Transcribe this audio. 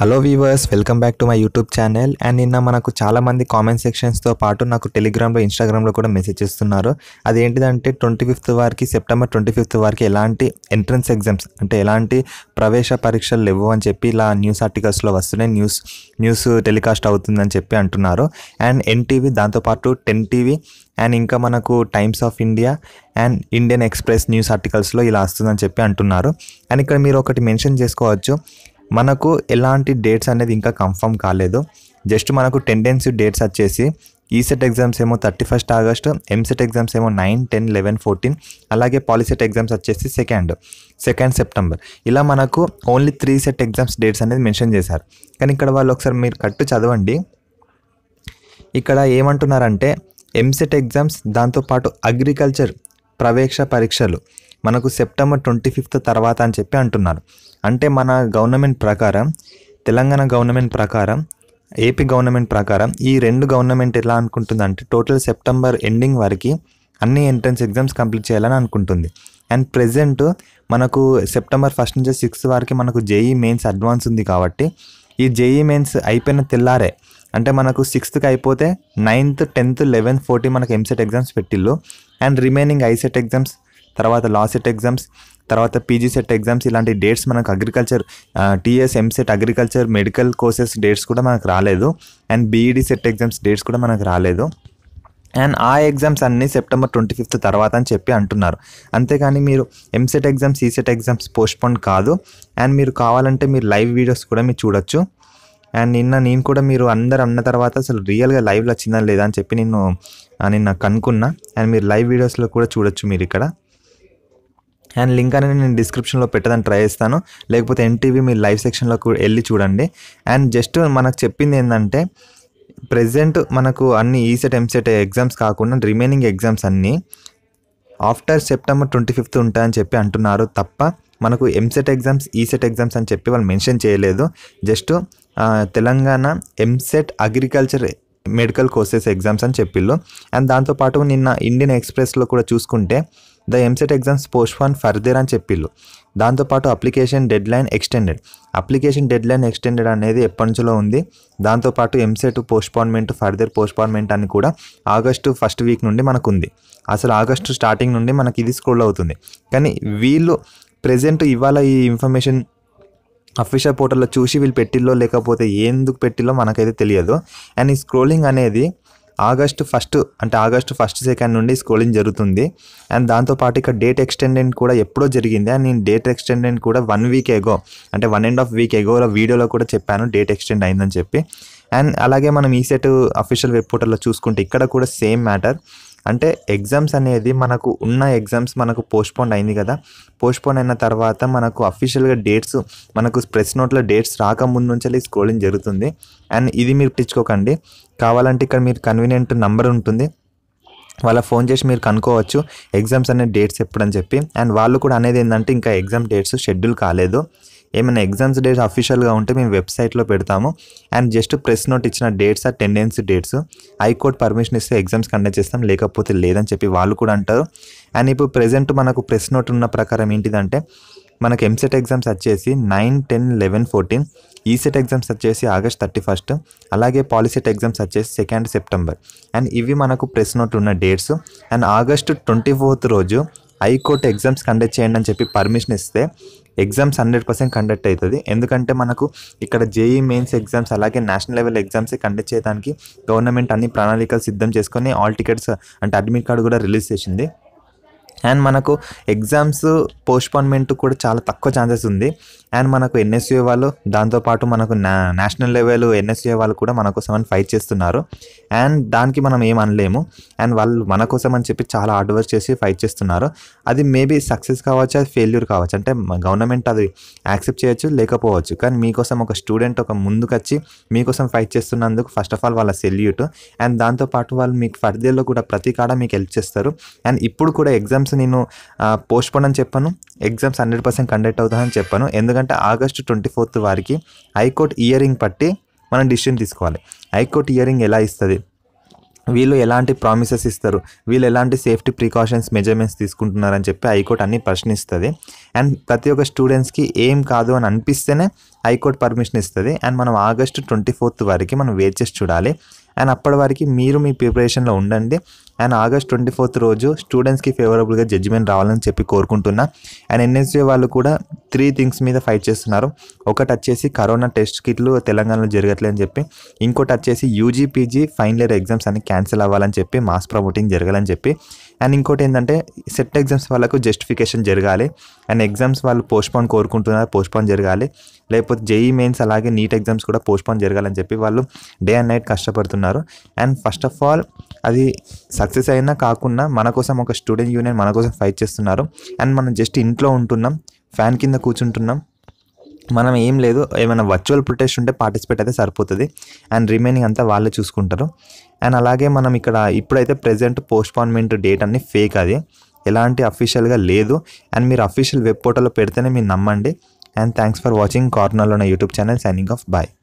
hello viewers welcome back to my YouTube channel and నిన్న మనకు చాలామంది కామెంట్ సెక్షన్స్తో పాటు నాకు టెలిగ్రామ్లో ఇన్స్టాగ్రామ్లో కూడా మెసేజ్ ఇస్తున్నారు అదేంటిదంటే ట్వంటీ ఫిఫ్త్ వారికి సెప్టెంబర్ ట్వంటీ ఫిఫ్త్ వారికి ఎలాంటి ఎంట్రన్స్ ఎగ్జామ్స్ అంటే ఎలాంటి ప్రవేశ పరీక్షలు లేవు అని చెప్పి ఇలా న్యూస్ ఆర్టికల్స్లో వస్తున్నాయి న్యూస్ న్యూస్ టెలికాస్ట్ అవుతుందని చెప్పి అంటున్నారు అండ్ ఎన్టీవీ దాంతోపాటు టెన్ టీవీ అండ్ ఇంకా మనకు Times of India and Indian Express news ఆర్టికల్స్లో ఇలా వస్తుందని చెప్పి అంటున్నారు అండ్ ఇక్కడ మీరు ఒకటి మెన్షన్ చేసుకోవచ్చు మనకు ఎలాంటి డేట్స్ అనేది ఇంకా కన్ఫర్మ్ కాలేదు జస్ట్ మనకు టెండెన్సీ డేట్స్ వచ్చేసి ఈసెట్ e ఎగ్జామ్స్ ఏమో thirty first August EAMCET exams ఏమో నైన్ టెన్ లెవెన్ ఫోర్టీన్ అలాగే పాలిసెట్ ఎగ్జామ్స్ వచ్చేసి సెకండ్ సెకండ్ సెప్టెంబర్ ఇలా మనకు only three set exams dates అనేది మెన్షన్ చేశారు కానీ ఇక్కడ వాళ్ళు ఒకసారి మీరు కట్టు చదవండి ఇక్కడ ఏమంటున్నారంటే ఎంసెట్ ఎగ్జామ్స్ దాంతోపాటు అగ్రికల్చర్ ప్రవేశ పరీక్షలు మనకు సెప్టెంబర్ ట్వంటీ ఫిఫ్త్ తర్వాత అని చెప్పి అంటున్నారు అంటే మన గవర్నమెంట్ ప్రకారం తెలంగాణ గవర్నమెంట్ ప్రకారం ఏపీ గవర్నమెంట్ ప్రకారం ఈ రెండు గవర్నమెంట్ ఎలా అనుకుంటుందంటే టోటల్ సెప్టెంబర్ ఎండింగ్ వరకు అన్ని ఎంట్రన్స్ ఎగ్జామ్స్ కంప్లీట్ చేయాలని అనుకుంటుంది అండ్ ప్రజెంట్ మనకు సెప్టెంబర్ ఫస్ట్ నుంచి సిక్స్త్ వరకు మనకు జేఈ మెయిన్స్ అడ్వాన్స్ ఉంది కాబట్టి ఈ జేఈ మెయిన్స్ అయిపోయిన తెల్లారే అంటే మనకు సిక్స్త్కి అయిపోతే నైన్త్ టెన్త్ లెవెన్త్ ఫోర్టీ మనకు ఎంసెట్ ఎగ్జామ్స్ పెట్టిల్లు అండ్ రిమైనింగ్ ఐసెట్ ఎగ్జామ్స్ తర్వాత లా సెట్ ఎగ్జామ్స్ తర్వాత పీజీ సెట్ ఎగ్జామ్స్ ఇలాంటి డేట్స్ మనకు agriculture TS EAMCET agriculture medical courses dates కూడా మనకు రాలేదు and BEd CET exams dates కూడా మనకు రాలేదు అండ్ ఆ ఎగ్జామ్స్ అన్నీ సెప్టెంబర్ ట్వంటీ ఫిఫ్త్ తర్వాత అని చెప్పి అంటున్నారు అంతేకాని మీరు EAMCET exams ECET exams postpone కాదు అండ్ మీరు కావాలంటే మీరు లైవ్ వీడియోస్ కూడా మీరు చూడొచ్చు అండ్ నిన్న నేను కూడా మీరు అందరు అన్న తర్వాత అసలు రియల్గా లైవ్లో వచ్చిందా లేదా అని చెప్పి నేను నిన్న కనుక్కున్నా అండ్ మీరు లైవ్ వీడియోస్లో కూడా చూడొచ్చు మీరు ఇక్కడ అండ్ లింక్ అనేది నేను డిస్క్రిప్షన్లో పెట్టదని ట్రై చేస్తాను లేకపోతే ఎన్టీవీ మీ లైవ్ సెక్షన్లో కూడా వెళ్ళి చూడండి అండ్ జస్ట్ మనకు చెప్పింది ఏంటంటే ప్రజెంట్ మనకు అన్ని ఈసెట్ ఎంసెట్ ఎగ్జామ్స్ కాకుండా రిమైనింగ్ ఎగ్జామ్స్ అన్నీ ఆఫ్టర్ సెప్టెంబర్ ట్వంటీ ఫిఫ్త్ ఉంటాయని చెప్పి అంటున్నారు తప్ప మనకు ఎంసెట్ ఎగ్జామ్స్ ఈసెట్ ఎగ్జామ్స్ అని చెప్పి వాళ్ళు మెన్షన్ చేయలేదు just Telangana EAMCET agriculture medical courses exams అని చెప్పిళ్ళు అండ్ దాంతోపాటు నిన్న ఇండియన్ ఎక్స్ప్రెస్లో కూడా చూసుకుంటే the EAMCET exams post postpone further అని చెప్పిళ్ళు దాంతోపాటు application deadline extended application deadline extended అనేది ఎప్పటి నుంచిలో ఉంది దాంతోపాటు ఎంసెట్ పోస్ట్పోన్మెంట్ ఫర్దర్ పోస్ట్పోన్మెంట్ అని కూడా ఆగస్టు ఫస్ట్ వీక్ నుండి మనకు ఉంది అసలు ఆగస్టు స్టార్టింగ్ నుండి మనకి ఇది స్క్రోల్ అవుతుంది కానీ వీళ్ళు ప్రజెంట్ ఇవాళ ఈ ఇన్ఫర్మేషన్ అఫీషియల్ పోర్టల్లో చూసి వీళ్ళు పెట్టిల్లో లేకపోతే ఎందుకు పెట్టిల్లో మనకైతే తెలియదు అండ్ ఈ స్క్రోలింగ్ అనేది ఆగస్టు ఫస్ట్ అంటే ఆగస్టు ఫస్ట్ సెకండ్ నుండి స్కూలింగ్ జరుగుతుంది అండ్ దాంతోపాటు ఇక్కడ డేట్ ఎక్స్టెండెంట్ కూడా ఎప్పుడో జరిగింది అండ్ నేను డేట్ ఎక్స్టెండెంట్ కూడా వన్ వీక్ ఎగో అంటే one and half week ago వీడియోలో కూడా చెప్పాను డేట్ ఎక్స్టెండ్ అయిందని చెప్పి అండ్ అలాగే మనం ఈ సెట్ అఫీషియల్ వెబ్ పోర్టల్లో చూసుకుంటే ఇక్కడ కూడా సేమ్ మ్యాటర్ అంటే ఎగ్జామ్స్ అనేది మనకు ఉన్న ఎగ్జామ్స్ మనకు పోస్ట్పోన్ అయింది కదా పోస్ట్పోన్ అయిన తర్వాత మనకు అఫీషియల్గా డేట్స్ మనకు ప్రెస్ నోట్లో డేట్స్ రాకముందు నుంచి స్క్రోలింగ్ జరుగుతుంది అండ్ ఇది మీరు పట్టించుకోకండి కావాలంటే ఇక్కడ మీరు కన్వీనియంట్ నంబర్ ఉంటుంది వాళ్ళ ఫోన్ చేసి మీరు కనుక్కోవచ్చు ఎగ్జామ్స్ అనే డేట్స్ ఎప్పుడని చెప్పి అండ్ వాళ్ళు కూడా అనేది ఏంటంటే ఇంకా ఎగ్జామ్ డేట్స్ షెడ్యూల్ కాలేదు ఏమైనా ఎగ్జామ్స్ డేట్స్ అఫీషియల్గా ఉంటే మేము వెబ్సైట్లో పెడతాము అండ్ జస్ట్ ప్రెస్ నోట్ ఇచ్చిన డేట్స్ ఆ టెండెన్సీ డేట్స్ హైకోర్టు పర్మిషన్ ఇస్తే ఎగ్జామ్స్ కండక్ట్ చేస్తాం లేకపోతే లేదని చెప్పి వాళ్ళు కూడా అంటారు అండ్ ఇప్పుడు ప్రజెంట్ మనకు ప్రెస్ నోట్ ఉన్న ప్రకారం ఏంటిదంటే మనకు ఎంసెట్ ఎగ్జామ్స్ వచ్చేసి nine ten eleven fourteen ECET exams వచ్చేసి ఆగస్ట్ థర్టీ ఫస్ట్ అలాగే పాలిసెట్ ఎగ్జామ్స్ వచ్చేసి సెకండ్ సెప్టెంబర్ అండ్ ఇవి మనకు ప్రెస్ నోట్ ఉన్న dates and August twenty fourth రోజు హైకోర్టు ఎగ్జామ్స్ కండక్ట్ చేయండి అని చెప్పి పర్మిషన్ ఇస్తే ఎగ్జామ్స్ హండ్రెడ్ పర్సెంట్ కండక్ట్ అవుతుంది ఎందుకంటే మనకు ఇక్కడ జేఈ మెయిన్స్ ఎగ్జామ్స్ అలాగే నేషనల్ లెవెల్ ఎగ్జామ్స్ కండక్ట్ చేయడానికి గవర్నమెంట్ అన్ని ప్రణాళికలు సిద్ధం చేసుకొని ఆల్ టికెట్స్ అంటే అడ్మిట్ కార్డు కూడా రిలీజ్ చేసింది అండ్ మనకు ఎగ్జామ్స్ పోస్ట్పోన్మెంట్ కూడా చాలా తక్కువ ఛాన్సెస్ ఉంది అండ్ మనకు ఎన్ఎస్ఏ వాళ్ళు దాంతోపాటు మనకు నా నేషనల్ లెవెల్ ఎన్ఎస్ఏ వాళ్ళు కూడా మన కోసం అని ఫైట్ చేస్తున్నారు అండ్ దానికి మనం ఏం అనలేము అండ్ వాళ్ళు మన కోసం అని చెప్పి చాలా హార్డ్ వర్క్ చేసి ఫైట్ చేస్తున్నారు అది మేబీ సక్సెస్ కావచ్చు అది ఫెయిల్యూర్ కావచ్చు అంటే గవర్నమెంట్ అది యాక్సెప్ట్ చేయొచ్చు లేకపోవచ్చు కానీ మీకోసం ఒక స్టూడెంట్ ఒక ముందుకొచ్చి మీకోసం ఫైట్ చేస్తున్నందుకు ఫస్ట్ ఆఫ్ ఆల్ వాళ్ళ సెల్యూట్ అండ్ దాంతోపాటు వాళ్ళు మీకు ఫర్దర్లో కూడా ప్రతి కాడ మీకు హెల్ప్ చేస్తారు అండ్ ఇప్పుడు కూడా ఎగ్జామ్స్ ఎగ్జామ్స్ నేను పోస్ట్పోన్ అని చెప్పాను ఎగ్జామ్స్ హండ్రెడ్ పర్సెంట్ కండక్ట్ అవుతాయని చెప్పాను ఎందుకంటే ఆగస్టు ట్వంటీ ఫోర్త్ వారికి హైకోర్టు ఇయరింగ్ పట్టి మనం డిసిషన్ తీసుకోవాలి హైకోర్టు ఇయరింగ్ ఎలా ఇస్తుంది వీళ్ళు ఎలాంటి ప్రామిసెస్ ఇస్తారు వీళ్ళు ఎలాంటి సేఫ్టీ ప్రికాషన్స్ మెజర్మెంట్స్ తీసుకుంటున్నారని చెప్పి హైకోర్టు అన్ని ప్రశ్నిస్తుంది అండ్ ప్రతి ఒక్క స్టూడెంట్స్కి ఏం కాదు అని అనిపిస్తేనే హైకోర్టు పర్మిషన్ ఇస్తుంది అండ్ మనం ఆగస్టు ట్వంటీ ఫోర్త్ వరకు మనం వెయిట్ చేసి చూడాలి అండ్ అప్పటి వరకు మీరు మీ ప్రిపరేషన్లో ఉండండి అండ్ ఆగస్ట్ ట్వంటీ ఫోర్త్ రోజు స్టూడెంట్స్కి ఫేవరబుల్గా జడ్జిమెంట్ రావాలని చెప్పి కోరుకుంటున్నా అండ్ ఎన్ఎస్ఏ వాళ్ళు కూడా త్రీ థింగ్స్ మీద ఫైట్ చేస్తున్నారు ఒకటి వచ్చేసి కరోనా టెస్ట్ కిట్లు తెలంగాణలో జరగట్లేదని చెప్పి ఇంకోటి వచ్చేసి యూజీపీజీ ఫైనల్ ఇయర్ ఎగ్జామ్స్ అన్ని క్యాన్సిల్ అవ్వాలని చెప్పి మాస్ ప్రమోటింగ్ జరగాలని చెప్పి అండ్ ఇంకోటి ఏంటంటే సెట్ ఎగ్జామ్స్ వాళ్ళకు జస్టిఫికేషన్ జరగాలి అండ్ ఎగ్జామ్స్ వాళ్ళు పోస్ట్పోన్ కోరుకుంటున్నారు పోస్ట్పోన్ జరగాలి లేకపోతే జేఈ మెయిన్స్ అలాగే నీట్ ఎగ్జామ్స్ కూడా పోస్ట్పోన్ జరగాలని చెప్పి వాళ్ళు డే అండ్ నైట్ కష్టపడుతున్నారు ఉన్నారు అండ్ ఫస్ట్ ఆఫ్ ఆల్ అది సక్సెస్ అయినా కాకుండా మన కోసం ఒక స్టూడెంట్ యూనియన్ మన కోసం ఫైట్ చేస్తున్నారు అండ్ మనం జస్ట్ ఇంట్లో ఉంటున్నాం ఫ్యాన్ కింద కూర్చుంటున్నాం మనం ఏం లేదు ఏమైనా వర్చువల్ ప్రొటెస్ట్ ఉంటే పార్టిసిపేట్ అయితే సరిపోతుంది అండ్ రిమైనింగ్ అంతా వాళ్ళే చూసుకుంటారు అండ్ అలాగే మనం ఇక్కడ ఇప్పుడైతే ప్రజెంట్ పోస్ట్పోన్మెంట్ డేట్ అన్ని ఫేక్ అది ఎలాంటి అఫీషియల్గా లేదు అండ్ మీరు అఫీషియల్ వెబ్ పోర్టల్లో పెడితేనే మీరు నమ్మండి అండ్ థ్యాంక్స్ ఫర్ వాచింగ్ కార్నర్లో ఉన్న YouTube channel signing off bye